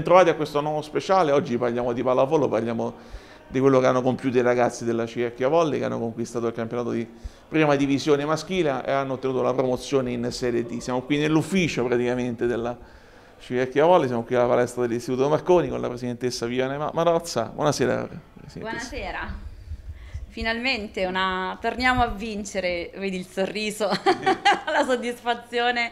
Bentrovati a questo nuovo speciale, oggi parliamo di pallavolo, parliamo di quello che hanno compiuto i ragazzi della Civecchia Volley che hanno conquistato il campionato di prima divisione maschile e hanno ottenuto la promozione in Serie D. Siamo qui nell'ufficio praticamente della Civecchia Volley, siamo qui alla palestra dell'Istituto Marconi con la presidentessa Viviane Marozza. Buonasera. Buonasera. Finalmente una... torniamo a vincere, vedi il sorriso, la soddisfazione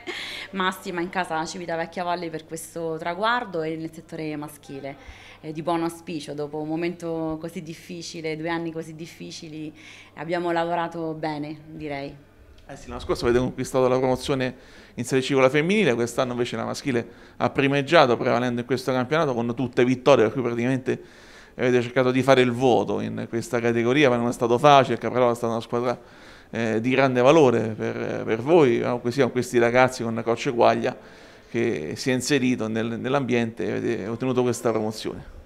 massima in casa Civitavecchia Valle per questo traguardo e nel settore maschile. Eh, di buon auspicio, dopo un momento così difficile, due anni così difficili, abbiamo lavorato bene, direi. Eh sì, l'anno scorso avete conquistato la promozione in Serie C con la femminile, quest'anno invece la maschile ha primeggiato prevalendo in questo campionato con tutte vittorie, per cui praticamente avete cercato di fare il voto in questa categoria, ma non è stato facile, il è stata una squadra eh, di grande valore per, per voi, così Con questi ragazzi con la Coccia Guaglia che si è inserito nel, nell'ambiente e avete ottenuto questa promozione.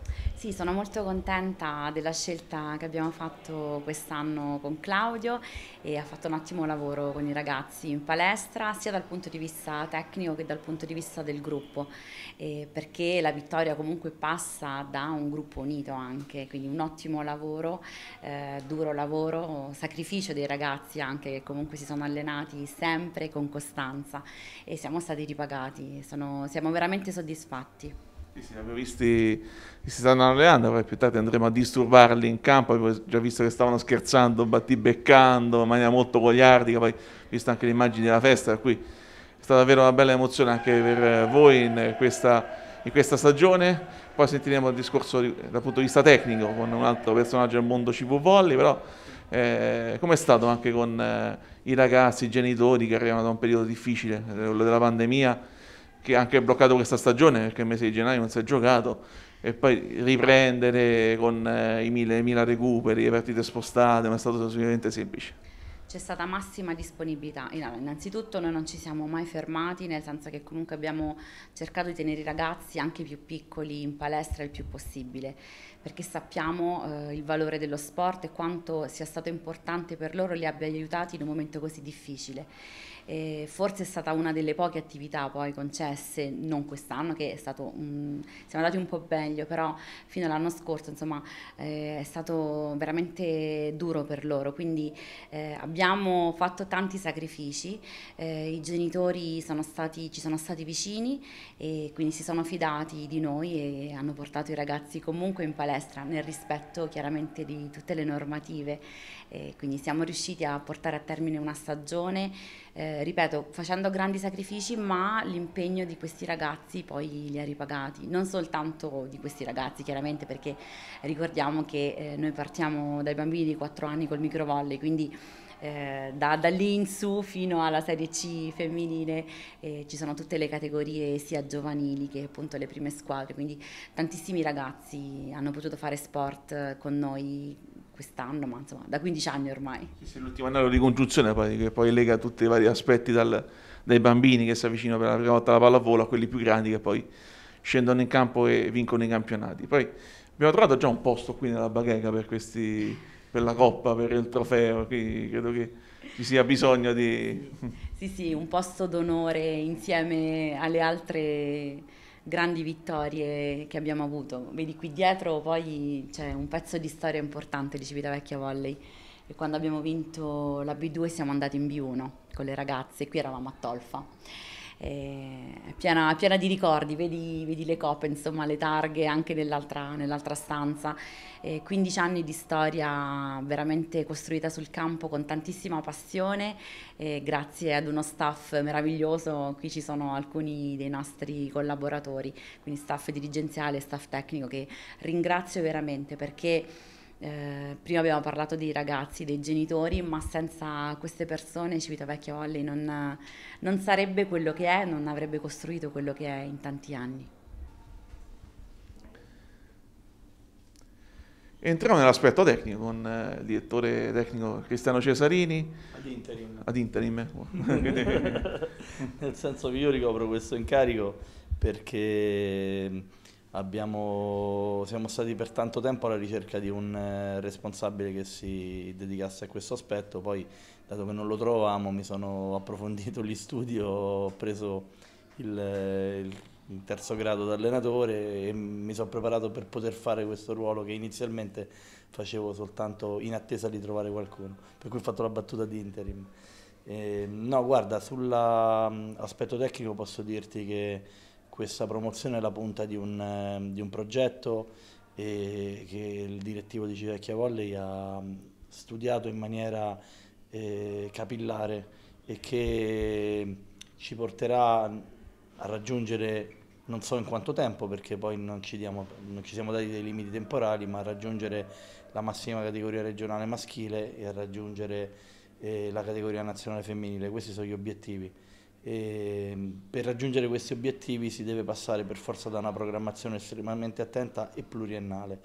Sì, sono molto contenta della scelta che abbiamo fatto quest'anno con Claudio e ha fatto un ottimo lavoro con i ragazzi in palestra sia dal punto di vista tecnico che dal punto di vista del gruppo eh, perché la vittoria comunque passa da un gruppo unito anche, quindi un ottimo lavoro, eh, duro lavoro, sacrificio dei ragazzi anche che comunque si sono allenati sempre con costanza e siamo stati ripagati, sono, siamo veramente soddisfatti. Sì, sì, li visti che si stanno allenando, poi più tardi andremo a disturbarli in campo, abbiamo già visto che stavano scherzando, battibeccando in maniera molto goliardica, poi visto anche le immagini della festa, qui è stata davvero una bella emozione anche per voi in questa, in questa stagione. Poi sentiremo il discorso di, dal punto di vista tecnico con un altro personaggio del mondo CV Volley, però eh, com'è stato anche con eh, i ragazzi, i genitori che arrivano da un periodo difficile, quello della pandemia, che anche è bloccato questa stagione perché il mese di gennaio non si è giocato e poi riprendere con eh, i mille, mila recuperi, le partite spostate, non è stato assolutamente semplice. C'è stata massima disponibilità. Innanzitutto noi non ci siamo mai fermati, nel senso che comunque abbiamo cercato di tenere i ragazzi, anche i più piccoli, in palestra il più possibile, perché sappiamo eh, il valore dello sport e quanto sia stato importante per loro li abbia aiutati in un momento così difficile eh, forse è stata una delle poche attività poi concesse, non quest'anno che è stato, un, siamo andati un po' meglio, però fino all'anno scorso insomma eh, è stato veramente duro per loro, quindi eh, abbiamo fatto tanti sacrifici, eh, i genitori sono stati, ci sono stati vicini e quindi si sono fidati di noi e hanno portato i ragazzi comunque in palestra nel rispetto chiaramente di tutte le normative, quindi siamo riusciti a portare a termine una stagione. Eh, eh, ripeto, facendo grandi sacrifici, ma l'impegno di questi ragazzi poi li ha ripagati, non soltanto di questi ragazzi chiaramente, perché ricordiamo che eh, noi partiamo dai bambini di 4 anni col microvolley, quindi eh, da, da, lì in su fino alla serie C femminile eh, ci sono tutte le categorie sia giovanili che appunto le prime squadre, quindi tantissimi ragazzi hanno potuto fare sport eh, con noi quest'anno, ma insomma da 15 anni ormai. Sì, sì, l'ultimo anno di congiunzione poi, che poi lega tutti i vari aspetti dal, dai bambini che si avvicinano per la prima volta alla pallavolo a quelli più grandi che poi scendono in campo e vincono i campionati. Poi abbiamo trovato già un posto qui nella baghega per, questi, per la coppa, per il trofeo, quindi credo che ci sia bisogno di... Sì, sì, un posto d'onore insieme alle altre grandi vittorie che abbiamo avuto. Vedi qui dietro poi c'è un pezzo di storia importante di Civitavecchia Volley e quando abbiamo vinto la B2 siamo andati in B1 con le ragazze, qui eravamo a Tolfa è piena, piena, di ricordi, vedi, vedi, le coppe, insomma le targhe anche nell'altra, nell'altra stanza. Eh, 15 anni di storia veramente costruita sul campo con tantissima passione, eh, grazie ad uno staff meraviglioso, qui ci sono alcuni dei nostri collaboratori, quindi staff dirigenziale e staff tecnico che ringrazio veramente perché... Eh, prima abbiamo parlato dei ragazzi, dei genitori, ma senza queste persone Civitavecchia Valley non, non sarebbe quello che è, non avrebbe costruito quello che è in tanti anni. Entriamo nell'aspetto tecnico con eh, il direttore tecnico Cristiano Cesarini. Ad interim. Ad interim. Ecco. Nel senso che io ricopro questo incarico perché Abbiamo, siamo stati per tanto tempo alla ricerca di un eh, responsabile che si dedicasse a questo aspetto, poi dato che non lo trovavamo mi sono approfondito gli studi, ho preso il, eh, il terzo grado da allenatore e mi sono preparato per poter fare questo ruolo che inizialmente facevo soltanto in attesa di trovare qualcuno, per cui ho fatto la battuta di interim. E, ehm, no, guarda, sull'aspetto mm, tecnico posso dirti che questa promozione è la punta di un, ehm, di un progetto eh, che il direttivo di Civecchia Volley ha studiato in maniera eh, capillare e che ci porterà a raggiungere non so in quanto tempo perché poi non ci, diamo, non ci, siamo dati dei limiti temporali, ma a raggiungere la massima categoria regionale maschile e a raggiungere eh, la categoria nazionale femminile. Questi sono gli obiettivi. E ehm, per raggiungere questi obiettivi si deve passare per forza da una programmazione estremamente attenta e pluriennale.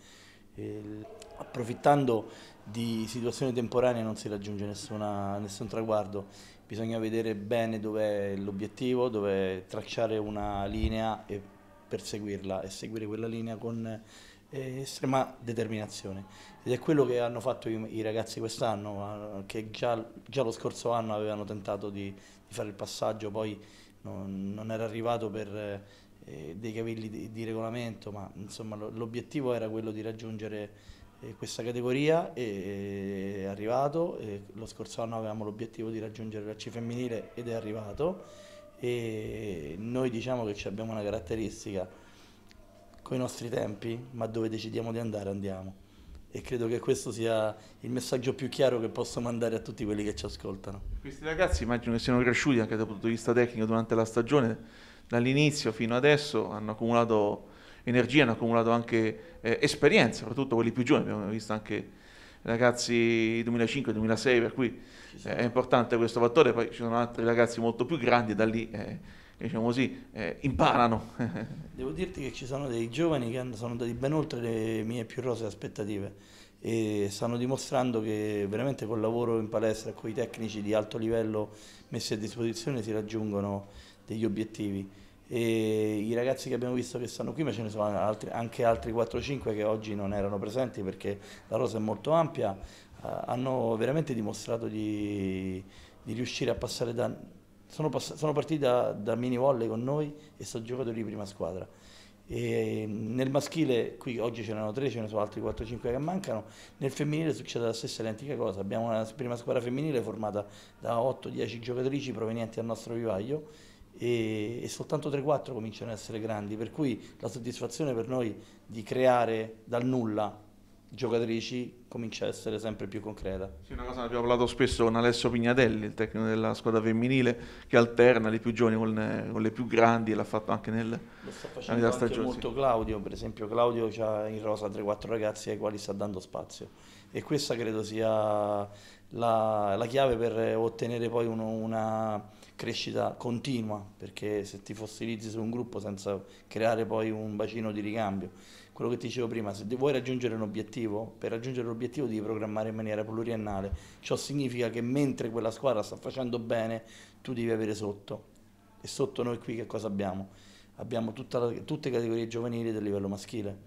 E ehm, approfittando di situazioni temporanee non si raggiunge nessuna, nessun traguardo, bisogna vedere bene dov'è l'obiettivo, dove tracciare una linea e perseguirla e seguire quella linea con eh, estrema determinazione ed è quello che hanno fatto i, ragazzi quest'anno eh, che già, già lo scorso anno avevano tentato di di fare il passaggio, poi non, non era arrivato per eh, dei capelli di, di regolamento, ma l'obiettivo era quello di raggiungere eh, questa categoria e eh, è arrivato, e lo scorso anno avevamo l'obiettivo di raggiungere la C femminile ed è arrivato e noi diciamo che abbiamo una caratteristica con i nostri tempi, ma dove decidiamo di andare andiamo e credo che questo sia il messaggio più chiaro che posso mandare a tutti quelli che ci ascoltano. Questi ragazzi immagino che siano cresciuti anche dal punto di vista tecnico durante la stagione, dall'inizio fino adesso hanno accumulato energia, hanno accumulato anche eh, esperienza, soprattutto quelli più giovani, abbiamo visto anche ragazzi 2005-2006, per cui eh, è importante questo fattore, poi ci sono altri ragazzi molto più grandi e da lì eh, diciamo così, eh, imparano. Devo dirti che ci sono dei giovani che sono andati ben oltre le mie più rose aspettative e stanno dimostrando che veramente col lavoro in palestra, con i tecnici di alto livello messi a disposizione si raggiungono degli obiettivi. E I ragazzi che abbiamo visto che stanno qui, ma ce ne sono altri, anche altri 4-5 che oggi non erano presenti perché la rosa è molto ampia, eh, hanno veramente dimostrato di, di riuscire a passare da sono, pass- sono partiti da, da, mini volley con noi e sono giocatori di prima squadra. E mm, nel maschile qui oggi ce n'erano tre, ce ne sono altri 4-5 che mancano, nel femminile succede la stessa identica cosa, abbiamo una prima squadra femminile formata da 8-10 giocatrici provenienti dal nostro vivaio e, e soltanto 3-4 cominciano ad essere grandi, per cui la soddisfazione per noi di creare dal nulla giocatrici comincia a essere sempre più concreta. Sì, una cosa che abbiamo parlato spesso con Alessio Pignatelli, il tecnico della squadra femminile, che alterna le più giovani con, con le, più grandi e l'ha fatto anche nel Lo sta facendo anche molto sì. Claudio, per esempio Claudio ha in rosa 3-4 ragazzi ai quali sta dando spazio e questa credo sia la, la chiave per ottenere poi uno, una crescita continua, perché se ti fossilizzi su un gruppo senza creare poi un bacino di ricambio quello che ti dicevo prima, se vuoi raggiungere un obiettivo, per raggiungere l'obiettivo devi programmare in maniera pluriennale, ciò significa che mentre quella squadra sta facendo bene, tu devi avere sotto. E sotto noi qui che cosa abbiamo? Abbiamo la, tutte le categorie giovanili del livello maschile.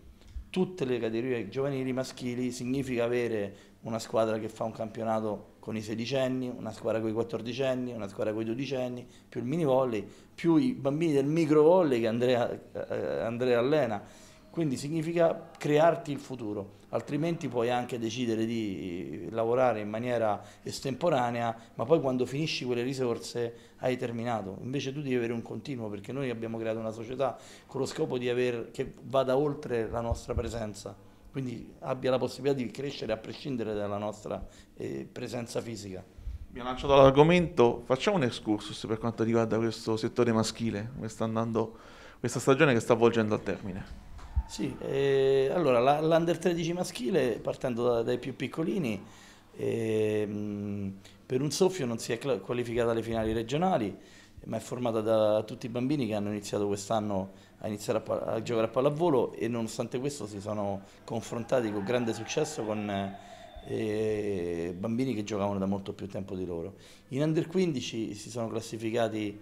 Tutte le categorie giovanili maschili significa avere una squadra che fa un campionato con i sedicenni, una squadra con i quattordicenni, una squadra con i dodicenni, più il mini volley, più i bambini del micro volley che Andrea, eh, Andrea allena quindi significa crearti il futuro, altrimenti puoi anche decidere di eh, lavorare in maniera estemporanea, ma poi quando finisci quelle risorse hai terminato. Invece tu devi avere un continuo, perché noi abbiamo creato una società con lo scopo di aver, che vada oltre la nostra presenza, quindi abbia la possibilità di crescere a prescindere dalla nostra eh, presenza fisica. Mi ha lanciato l'argomento, facciamo un excursus per quanto riguarda questo settore maschile, come sta andando questa stagione che sta avvolgendo al termine. Sì, eh, allora l'Under 13 maschile, partendo da, dai più piccolini, eh, per un soffio non si è qualificata alle finali regionali, ma è formata da tutti i bambini che hanno iniziato quest'anno a iniziare a, a giocare a pallavolo e nonostante questo si sono confrontati con grande successo con eh, bambini che giocavano da molto più tempo di loro. In Under 15 si sono classificati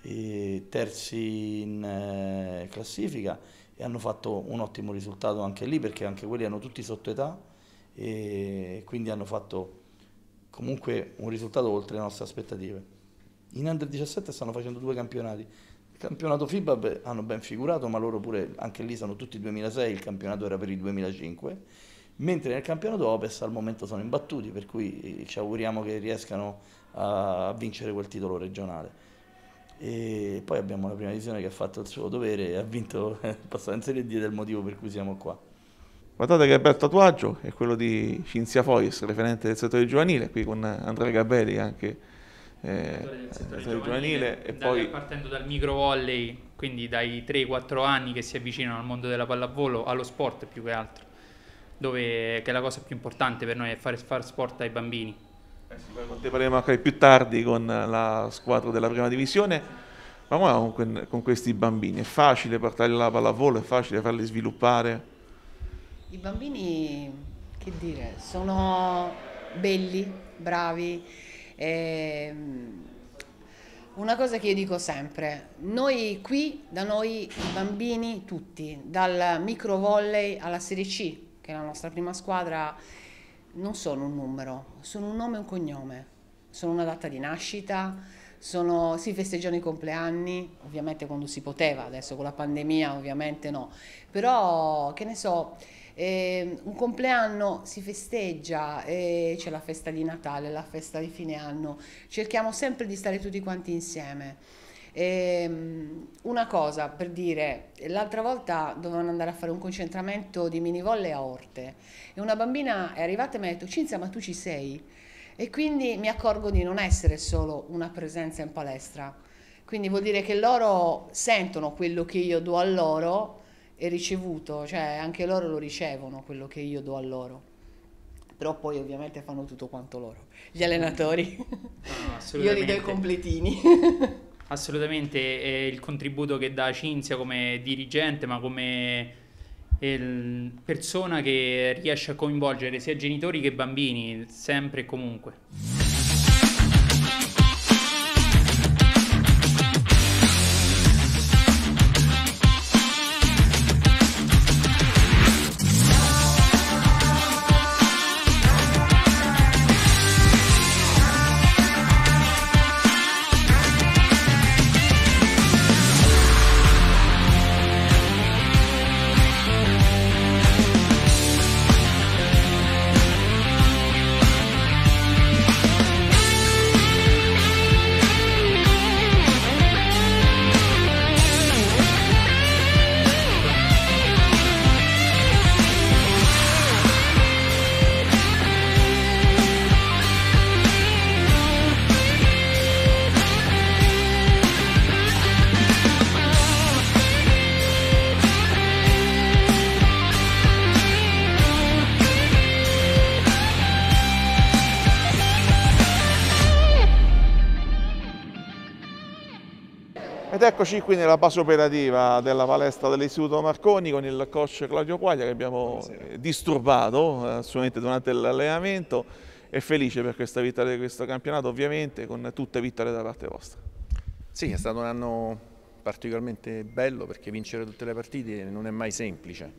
eh, terzi in eh, classifica e hanno fatto un ottimo risultato anche lì perché anche quelli hanno tutti sotto età e quindi hanno fatto comunque un risultato oltre le nostre aspettative. In Under 17 stanno facendo due campionati. Il campionato FIBA hanno ben figurato, ma loro pure anche lì sono tutti 2006, il campionato era per il 2005, mentre nel campionato OPES al momento sono imbattuti, per cui eh, ci auguriamo che riescano a vincere quel titolo regionale. E poi abbiamo la prima divisione che ha fatto il suo dovere e ha vinto eh, passata in Serie D ed è il motivo per cui siamo qua. Guardate che bel tatuaggio, è quello di Cinzia Foyes, referente del settore giovanile, qui con Andrea Gabelli anche. Eh, del settore giovanile, giovanile e poi... partendo dal micro volley, quindi dai 3-4 anni che si avvicinano al mondo della pallavolo, allo sport più che altro, dove che la cosa più importante per noi è fare, fare sport ai bambini eh sì, parleremo anche più tardi con la squadra della prima divisione. Ma come con, questi bambini, è facile portarli alla pallavolo, è facile farli sviluppare? I bambini, che dire, sono belli, bravi. Eh, una cosa che io dico sempre, noi qui, da noi i bambini tutti, dal micro volley alla Serie C, che è la nostra prima squadra, non sono un numero, sono un nome e un cognome, sono una data di nascita, sono, si festeggiano i compleanni, ovviamente quando si poteva, adesso con la pandemia ovviamente no, però che ne so, eh, un compleanno si festeggia, eh, c'è la festa di Natale, la festa di fine anno, cerchiamo sempre di stare tutti quanti insieme. Ehm, una cosa per dire, l'altra volta dovevano andare a fare un concentramento di minivolle a Orte e una bambina è arrivata e mi ha detto Cinzia ma tu ci sei? E quindi mi accorgo di non essere solo una presenza in palestra, quindi vuol dire che loro sentono quello che io do a loro e ricevuto, cioè anche loro lo ricevono quello che io do a loro. Però poi ovviamente fanno tutto quanto loro, gli allenatori. No, ah, io li do i completini. assolutamente il contributo che dà Cinzia come dirigente, ma come persona che riesce a coinvolgere sia genitori che bambini, sempre e comunque. Ed eccoci qui nella base operativa della palestra dell'Istituto Marconi con il coach Claudio Quaglia che abbiamo Buonasera. Eh, disturbato eh, assolutamente durante l'allenamento e felice per questa vittoria di questo campionato ovviamente con tutte vittorie da parte vostra. Sì, è stato un anno particolarmente bello perché vincere tutte le partite non è mai semplice.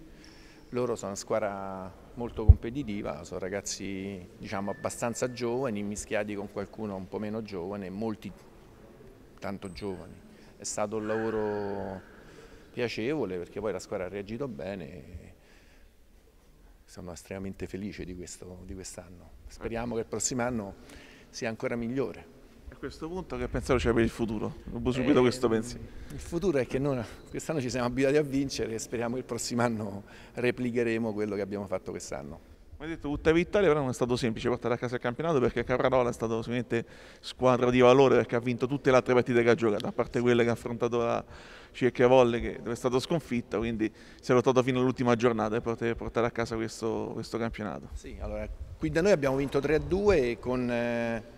Loro sono una squadra molto competitiva, sono ragazzi diciamo, abbastanza giovani, mischiati con qualcuno un po' meno giovane, molti tanto giovani è stato un lavoro piacevole perché poi la squadra ha reagito bene sono estremamente felice di quest'anno. Quest Speriamo che il prossimo anno sia ancora migliore. A questo punto che pensiero c'è per il futuro? Rubo subito eh, questo pensiero. Il futuro è che noi quest'anno ci siamo abituati a vincere e speriamo che il prossimo anno replicheremo quello che abbiamo fatto quest'anno. Come detto, tutta vittoria però non è stato semplice portare a casa il campionato perché Caprarola è stata sicuramente squadra di valore perché ha vinto tutte le altre partite che ha giocato, a parte quelle che ha affrontato la Circhevolle che, dove è stata sconfitta, quindi si è lottato fino all'ultima giornata per poter portare a casa questo, questo campionato. Sì, allora, qui da noi abbiamo vinto 3-2 con... Eh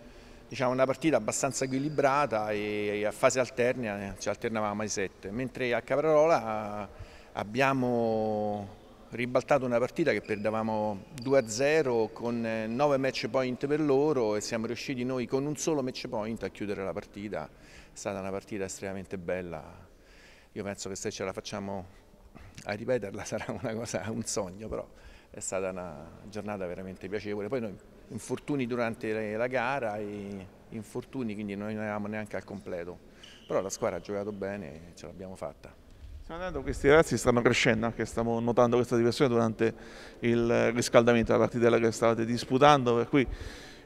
diciamo, una partita abbastanza equilibrata e a fase alterna eh, ci alternavamo ai 7, mentre a Caprarola eh, abbiamo ribaltato una partita che perdevamo 2-0 con 9 eh, match point per loro e siamo riusciti noi con un solo match point a chiudere la partita. È stata una partita estremamente bella. Io penso che se ce la facciamo a ripeterla sarà una cosa, un sogno, però è stata una giornata veramente piacevole. Poi noi infortuni durante la gara e infortuni quindi non eravamo neanche al completo. Però la squadra ha giocato bene e ce l'abbiamo fatta. Questi ragazzi stanno crescendo anche, stiamo notando questa diversione durante il riscaldamento, la partitella che stavate disputando, per cui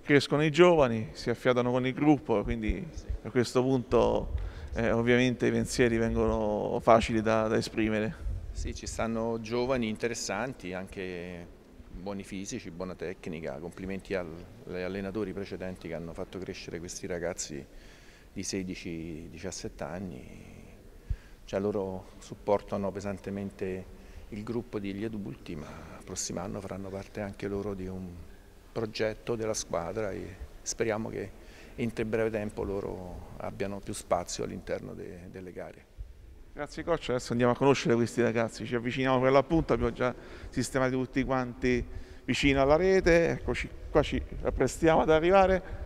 crescono i giovani, si affiatano con il gruppo, quindi a questo punto eh, ovviamente i pensieri vengono facili da, da esprimere. Sì, ci stanno giovani interessanti, anche buoni fisici, buona tecnica, complimenti agli allenatori precedenti che hanno fatto crescere questi ragazzi di 16-17 anni cioè loro supportano pesantemente il gruppo di Iliadu ma il prossimo anno faranno parte anche loro di un progetto della squadra e speriamo che in breve tempo loro abbiano più spazio all'interno de delle gare. Grazie coach, adesso andiamo a conoscere questi ragazzi, ci avviciniamo per l'appunto, abbiamo già sistemato tutti quanti vicino alla rete, eccoci qua ci apprestiamo ad arrivare.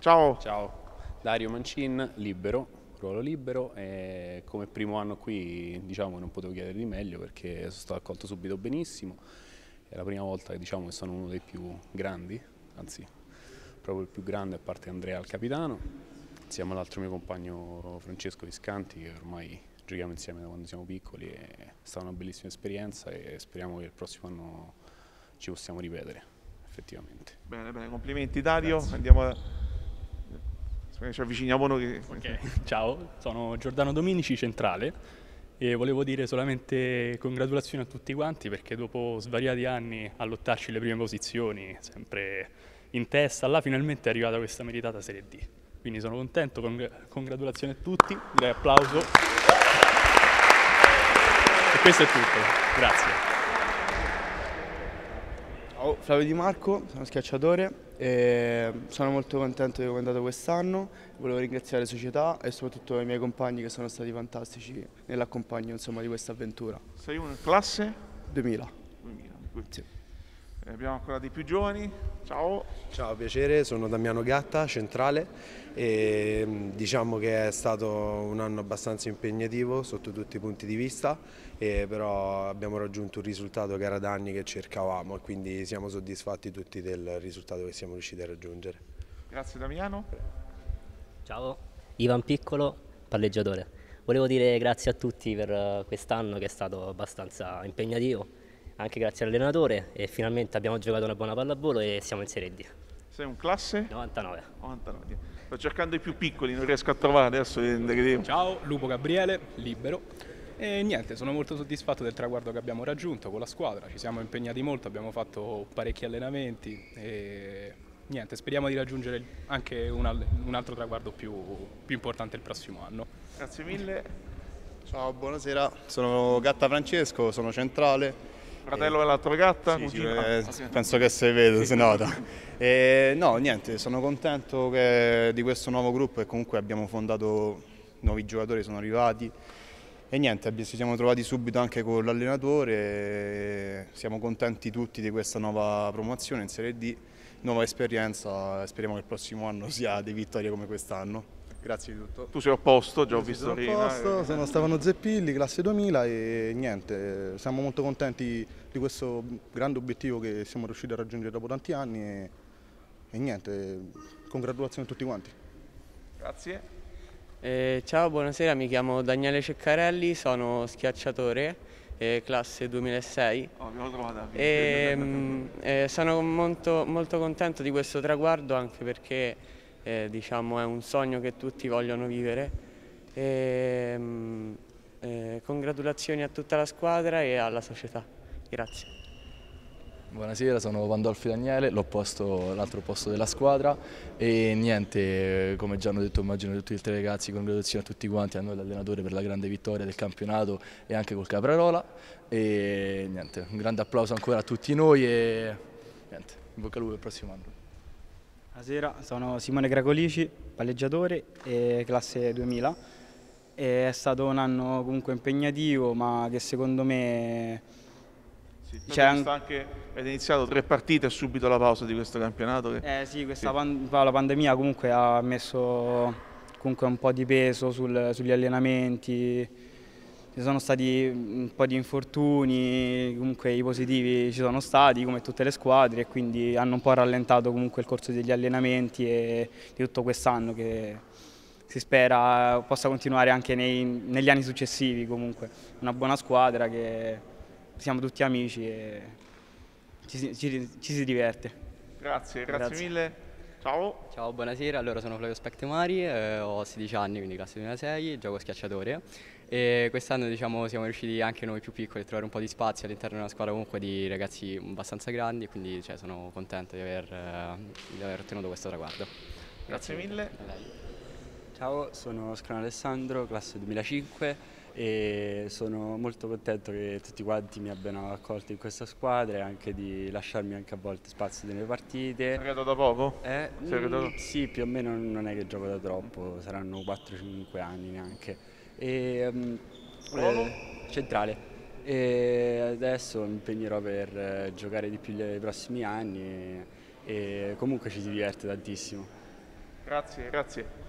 Ciao! Ciao, Dario Mancin, libero, circolo libero e come primo anno qui diciamo non potevo chiedere di meglio perché sono stato accolto subito benissimo. È la prima volta che diciamo sono uno dei più grandi, anzi proprio il più grande a parte Andrea il capitano, insieme all'altro mio compagno Francesco Viscanti che ormai giochiamo insieme da quando siamo piccoli è stata una bellissima esperienza e speriamo che il prossimo anno ci possiamo ripetere effettivamente. Bene, bene, complimenti Dario, Grazie. andiamo a ci avviciniamo noi. okay. Ciao, sono Giordano Dominici, centrale e volevo dire solamente congratulazioni a tutti quanti perché dopo svariati anni a lottarci le prime posizioni, sempre in testa, là finalmente è arrivata questa meritata Serie D. Quindi sono contento, cong congratulazioni a tutti, un applauso. E questo è tutto, grazie. Flavio Di Marco, sono schiacciatore e sono molto contento di come è andato quest'anno. Volevo ringraziare la società e soprattutto i miei compagni che sono stati fantastici nell'accompagno di questa avventura. Sei una classe? 2000. 2000. Sì. E eh, abbiamo ancora di più giovani. Ciao. Ciao, piacere, sono Damiano Gatta, centrale e mm, diciamo che è stato un anno abbastanza impegnativo sotto tutti i punti di vista, però abbiamo raggiunto un risultato che era da anni che cercavamo e quindi siamo soddisfatti tutti del risultato che siamo riusciti a raggiungere. Grazie Damiano. Ciao, Ivan Piccolo, palleggiatore. Volevo dire grazie a tutti per eh, quest'anno che è stato abbastanza impegnativo anche grazie all'allenatore e finalmente abbiamo giocato una buona pallavolo e siamo in Serie D. Sei un classe? 99. 99. Sto cercando i più piccoli, non riesco a trovare adesso. Eh, Ciao, Lupo Gabriele, libero. E niente, sono molto soddisfatto del traguardo che abbiamo raggiunto con la squadra, ci siamo impegnati molto, abbiamo fatto parecchi allenamenti e niente, speriamo di raggiungere anche un, altro traguardo più, più importante il prossimo anno. Grazie mille. Ciao, buonasera, sono Gatta Francesco, sono centrale Fratello dell'altra gatta? Sì, sì, eh, ah, penso che se vede, sì. si nota. E, eh, no, niente, sono contento che, di questo nuovo gruppo e comunque abbiamo fondato, nuovi giocatori sono arrivati e niente, ci siamo trovati subito anche con l'allenatore, siamo contenti tutti di questa nuova promozione in Serie D, nuova esperienza, speriamo che il prossimo anno sia di vittorie come quest'anno. Grazie di tutto. Tu sei opposto, già ho visto sono prima. Opposto, e... Eh. sono Stefano Zeppilli, classe 2000 e niente, siamo molto contenti di questo grande obiettivo che siamo riusciti a raggiungere dopo tanti anni e, e niente, congratulazioni a tutti quanti. Grazie. Eh, ciao, buonasera, mi chiamo Daniele Ceccarelli, sono schiacciatore, eh, classe 2006. Oh, e, ehm, mh, eh, sono molto, molto contento di questo traguardo anche perché eh, diciamo, è un sogno che tutti vogliono vivere. E, ehm, eh, congratulazioni a tutta la squadra e alla società. Grazie. Buonasera, sono Pandolfi Daniele, l'altro posto della squadra e niente, come già hanno detto immagino tutti i tre ragazzi, congratulazioni a tutti quanti, a noi l'allenatore per la grande vittoria del campionato e anche col Caprarola e niente, un grande applauso ancora a tutti noi e niente, in bocca al lupo per il prossimo anno. Buonasera, sono Simone Gracolici, palleggiatore e classe 2000. E è stato un anno comunque impegnativo, ma che secondo me... Sì, cioè, anche... anche... Avete iniziato tre partite e subito la pausa di questo campionato? Che... Eh sì, questa sì. Pan la pandemia comunque ha messo comunque un po' di peso sul, sugli allenamenti, ci sono stati un po' di infortuni, comunque i positivi ci sono stati come tutte le squadre e quindi hanno un po' rallentato comunque il corso degli allenamenti e di tutto quest'anno che si spera possa continuare anche nei, negli anni successivi comunque. Una buona squadra che siamo tutti amici e ci, ci, ci si diverte. Grazie, grazie, grazie, mille. Ciao. Ciao, buonasera, allora sono Flavio Spectemari, eh, ho 16 anni, quindi classe 2006, gioco schiacciatore e quest'anno diciamo, siamo riusciti anche noi più piccoli a trovare un po' di spazio all'interno di una squadra comunque di ragazzi abbastanza grandi quindi cioè, sono contento di aver, eh, di aver, ottenuto questo traguardo. Grazie, Grazie mille. Ciao, sono Scrano Alessandro, classe 2005 e sono molto contento che tutti quanti mi abbiano accolto in questa squadra e anche di lasciarmi anche a volte spazio nelle partite. Sei arrivato da poco? Eh, mh, mm, sì, più o meno non è che gioco da troppo, saranno 4-5 anni neanche. E, mh, mm, eh, centrale. E adesso mi impegnerò per eh, giocare di più nei prossimi anni e, e comunque ci si diverte tantissimo. Grazie, grazie.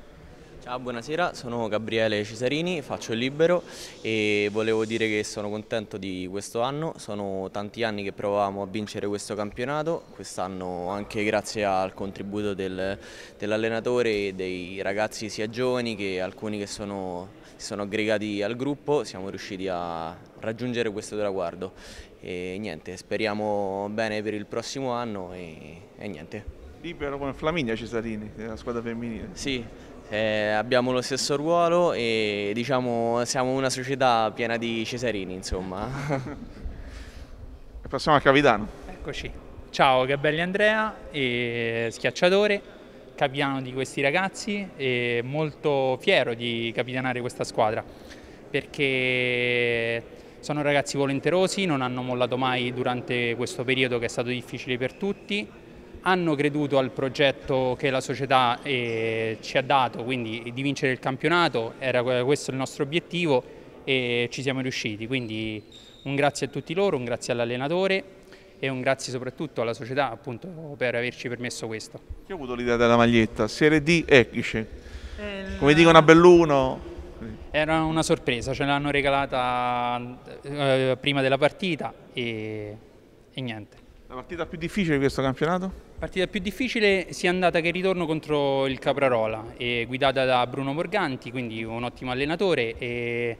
Ciao, buonasera, sono Gabriele Cesarini, faccio il libero e volevo dire che sono contento di questo anno, sono tanti anni che provavamo a vincere questo campionato, quest'anno anche grazie al contributo del, dell'allenatore e dei ragazzi sia giovani che alcuni che sono, si sono aggregati al gruppo, siamo riusciti a raggiungere questo traguardo e niente, speriamo bene per il prossimo anno e, e niente. Libero come Flaminia Cesarini, la squadra femminile. Sì, eh, abbiamo lo stesso ruolo e diciamo siamo una società piena di Cesarini insomma. e passiamo al capitano. Eccoci, ciao Gabelli Andrea, schiacciatore, capitano di questi ragazzi e molto fiero di capitanare questa squadra perché sono ragazzi volenterosi, non hanno mollato mai durante questo periodo che è stato difficile per tutti hanno creduto al progetto che la società eh, ci ha dato, quindi di vincere il campionato, era questo il nostro obiettivo e ci siamo riusciti, quindi un grazie a tutti loro, un grazie all'allenatore e un grazie soprattutto alla società appunto, per averci permesso questo. Chi ha avuto l'idea della maglietta? Serie D Echice, eh, come dicono a Belluno? Era una sorpresa, ce l'hanno regalata eh, prima della partita e, e niente. La partita più difficile di questo campionato? partita più difficile sia andata che ritorno contro il Caprarola, guidata da Bruno Morganti, quindi un ottimo allenatore, e...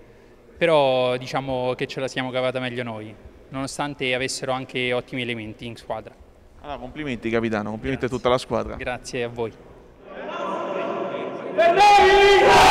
però diciamo che ce la siamo cavata meglio noi, nonostante avessero anche ottimi elementi in squadra. Allora, complimenti capitano, complimenti Grazie. a tutta la squadra. Grazie a voi. Per noi!